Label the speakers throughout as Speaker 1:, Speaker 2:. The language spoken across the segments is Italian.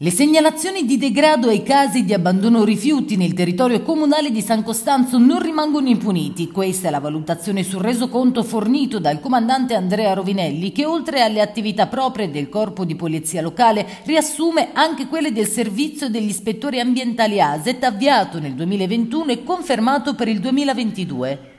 Speaker 1: Le segnalazioni di degrado e i casi di abbandono rifiuti nel territorio comunale di San Costanzo non rimangono impuniti. Questa è la valutazione sul resoconto fornito dal comandante Andrea Rovinelli, che oltre alle attività proprie del corpo di polizia locale riassume anche quelle del servizio degli ispettori ambientali ASET avviato nel 2021 e confermato per il 2022.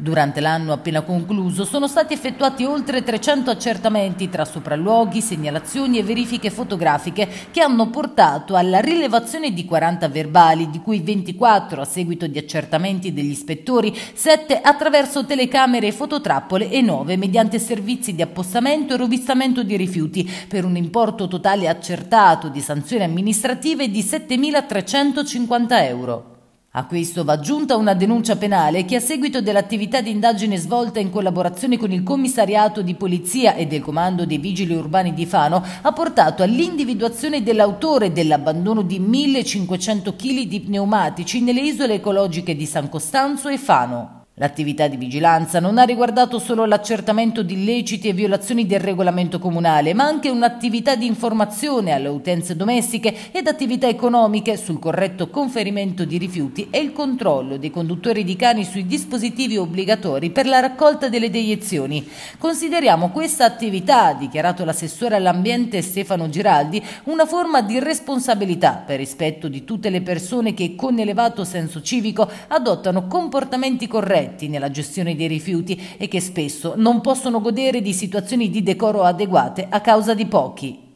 Speaker 1: Durante l'anno appena concluso sono stati effettuati oltre 300 accertamenti tra sopralluoghi, segnalazioni e verifiche fotografiche che hanno portato alla rilevazione di 40 verbali, di cui 24 a seguito di accertamenti degli ispettori, 7 attraverso telecamere e fototrappole e 9 mediante servizi di appostamento e rovistamento di rifiuti, per un importo totale accertato di sanzioni amministrative di 7.350 euro. A questo va aggiunta una denuncia penale che a seguito dell'attività di indagine svolta in collaborazione con il commissariato di polizia e del comando dei vigili urbani di Fano ha portato all'individuazione dell'autore dell'abbandono di 1500 kg di pneumatici nelle isole ecologiche di San Costanzo e Fano. L'attività di vigilanza non ha riguardato solo l'accertamento di illeciti e violazioni del regolamento comunale, ma anche un'attività di informazione alle utenze domestiche ed attività economiche sul corretto conferimento di rifiuti e il controllo dei conduttori di cani sui dispositivi obbligatori per la raccolta delle deiezioni. Consideriamo questa attività, ha dichiarato l'assessore all'ambiente Stefano Giraldi, una forma di responsabilità per rispetto di tutte le persone che con elevato senso civico adottano comportamenti corretti corretti nella gestione dei rifiuti e che spesso non possono godere di situazioni di decoro adeguate a causa di pochi.